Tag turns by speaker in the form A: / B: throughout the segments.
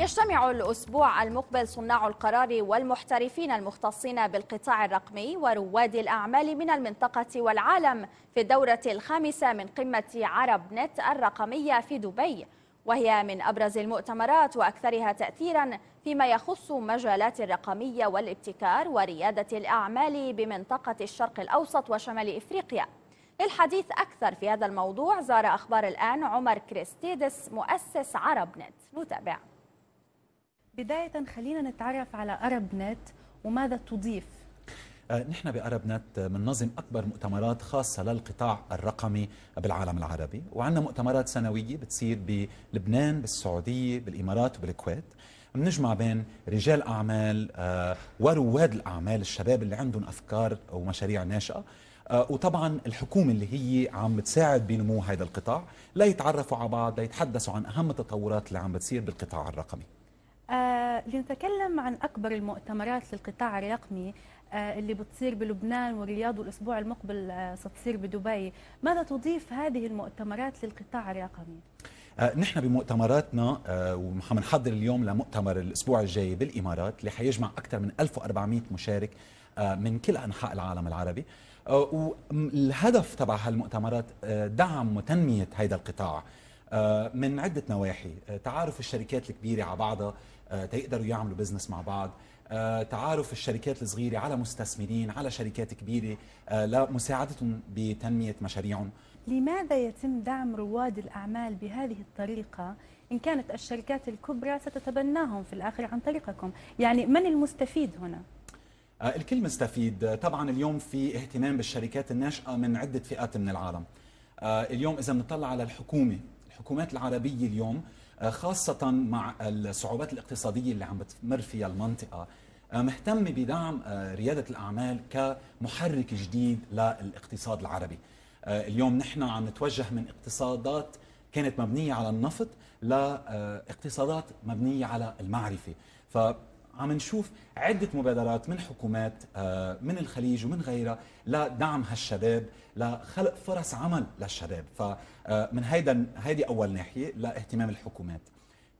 A: يجتمع الأسبوع المقبل صناع القرار والمحترفين المختصين بالقطاع الرقمي ورواد الأعمال من المنطقة والعالم في الدورة الخامسة من قمة عرب نت الرقمية في دبي وهي من أبرز المؤتمرات وأكثرها تأثيرا فيما يخص مجالات الرقمية والابتكار وريادة الأعمال بمنطقة الشرق الأوسط وشمال إفريقيا للحديث أكثر في هذا الموضوع زار أخبار الآن عمر كريستيدس مؤسس عرب نت نتابع
B: بداية خلينا نتعرف على أرب نت وماذا تضيف
C: آه، نحن بأرب نت بننظم أكبر مؤتمرات خاصة للقطاع الرقمي بالعالم العربي وعندنا مؤتمرات سنوية بتصير بلبنان بالسعودية بالإمارات وبالكويت بنجمع بين رجال أعمال آه، ورواد الأعمال الشباب اللي عندهم أفكار ومشاريع ناشئة آه، وطبعا الحكومة اللي هي عم بتساعد بنمو هذا القطاع ليتعرفوا على بعض ليتحدثوا عن أهم التطورات اللي عم بتصير بالقطاع الرقمي
B: لنتكلم عن أكبر المؤتمرات للقطاع الرقمي آه، اللي بتصير بلبنان والرياض والأسبوع المقبل آه، ستصير بدبي ماذا تضيف هذه المؤتمرات للقطاع الرقمي؟
C: آه، نحن بمؤتمراتنا وعم نحضر اليوم لمؤتمر الاسبوع الجاي بالامارات اللي حيجمع اكثر من 1400 مشارك من كل انحاء العالم العربي والهدف تبع هالمؤتمرات دعم وتنميه هذا القطاع آه، من عده نواحي آه، تعارف الشركات الكبيره على بعضها آه، تيقدروا يعملوا بزنس مع بعض تعارف الشركات الصغيره على مستثمرين على شركات كبيره لمساعدتهم بتنميه مشاريعهم
B: لماذا يتم دعم رواد الاعمال بهذه الطريقه ان كانت الشركات الكبرى ستتبناهم في الاخر عن طريقكم يعني من المستفيد هنا
C: الكل مستفيد طبعا اليوم في اهتمام بالشركات الناشئه من عده فئات من العالم اليوم اذا بنطلع على الحكومه الحكومات العربية اليوم آه، خاصة مع الصعوبات الاقتصادية اللي عم بتمر فيها المنطقة آه، مهتمة بدعم آه، ريادة الأعمال كمحرك جديد للاقتصاد العربي اليوم نحن عم نتوجه من اقتصادات كانت مبنية على النفط لاقتصادات مبنية على المعرفة ف عم نشوف عدة مبادرات من حكومات آه، من الخليج ومن غيرها لدعم هالشباب لخلق فرص عمل للشباب فمن آه، هيدا هيدي أول ناحية لاهتمام الحكومات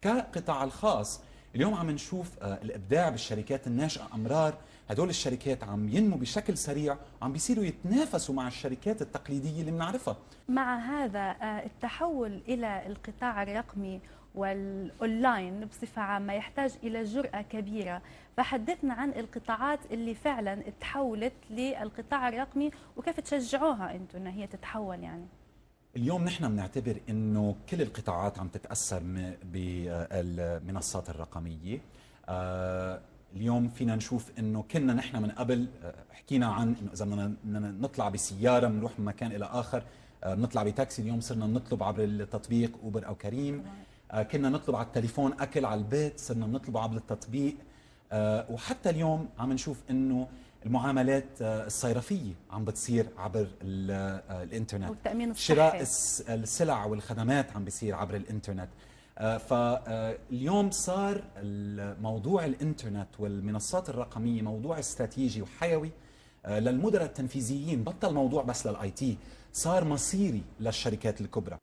C: كقطاع الخاص اليوم عم نشوف آه، الإبداع بالشركات الناشئة أمرار هدول الشركات عم ينمو بشكل سريع عم بيصيروا يتنافسوا مع الشركات التقليدية اللي بنعرفها
B: مع هذا التحول إلى القطاع الرقمي والأونلاين بصفة عامة يحتاج إلى جرأة كبيرة فحدثنا عن القطاعات اللي فعلا تحولت للقطاع الرقمي وكيف تشجعوها أنتم أن هي تتحول يعني
C: اليوم نحن بنعتبر انه كل القطاعات عم تتاثر بالمنصات الرقميه آه، اليوم فينا نشوف انه كنا نحن من قبل آه، حكينا عن انه اذا بدنا نطلع بسياره بنروح من مكان الى اخر آه، بنطلع بتاكسي اليوم صرنا نطلب عبر التطبيق اوبر او كريم آه، كنا نطلب على التليفون اكل على البيت صرنا بنطلبه عبر التطبيق آه، وحتى اليوم عم نشوف انه المعاملات آه، الصيرفية عم بتصير عبر الانترنت
B: والتأمين الصحي شراء
C: السلع والخدمات عم بيصير عبر الانترنت فاليوم صار موضوع الانترنت والمنصات الرقمية موضوع استراتيجي وحيوي للمدراء التنفيذيين بطل موضوع بس للاي تي صار مصيري للشركات الكبرى